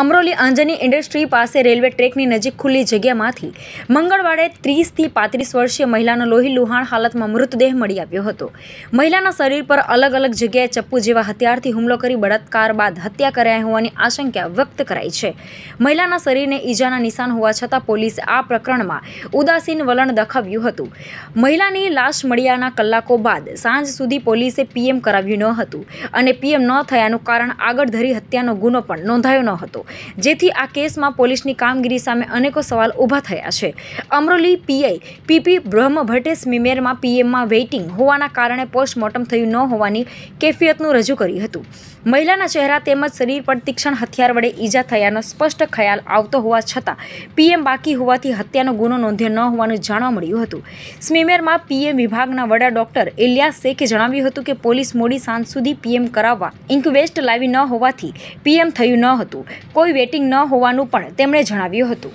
Amroli Anjani industry પાસે railway ટ્રેકની નજીક ખુલ્લી જગ્યામાંથી મંગળવારે ત્રીસથી પાંત્રીસ વર્ષીય મહિલાનો લોહી લુહાણ હાલતમાં મૃતદેહ મળી આવ્યો હતો મહિલાના શરીર પર અલગ અલગ જગ્યાએ ચપ્પુ જેવા હથિયારથી હુમલો કરી બળાત્કાર બાદ હત્યા કર્યા હોવાની આશંકા વ્યક્ત કરાઈ છે મહિલાના શરીરને ઈજાના નિશાન હોવા છતાં પોલીસે આ પ્રકરણમાં ઉદાસીન વલણ દખાવ્યું હતું મહિલાની લાશ મળ્યાના કલાકો બાદ સાંજ સુધી પોલીસે પીએમ કરાવ્યું ન હતું અને પીએમ ન થયાનું કારણ આગળ ધરી હત્યાનો ગુનો પણ નોંધાયો ન હતો જેથી આ કેસમાં પોલીસની કામગીરી સામે અનેકો સવાલ ઊભા થયા છે અમરોલી પીઆઈ પીપી બ્રહ્મભટ્ટે સ્મીમેરમાં પીએમમાં વેઇટિંગ હોવાના કારણે પોસ્ટમોર્ટમ થયું ન હોવાની કેફિયતનું રજૂ કર્યું હતું મહિલાના ચહેરા તેમજ શરીર પર તીક્ષણ હથિયાર વડે ઈજા થયાનો સ્પષ્ટ ખ્યાલ આવતો હોવા છતાં પીએમ બાકી હોવાથી હત્યાનો ગુનો નોંધ્યો ન હોવાનું જાણવા મળ્યું હતું સ્મીમેરમાં પીએમ વિભાગના વડા ડોક્ટર ઇલિયાસ શેખે જણાવ્યું હતું કે પોલીસ મોડી સાંજ સુધી પીએમ કરાવવા ઇન્કવેસ્ટ લાવી ન હોવાથી પીએમ થયું ન હતું કોઈ વેટિંગ ન હોવાનું પણ તેમણે જણાવ્યું હતું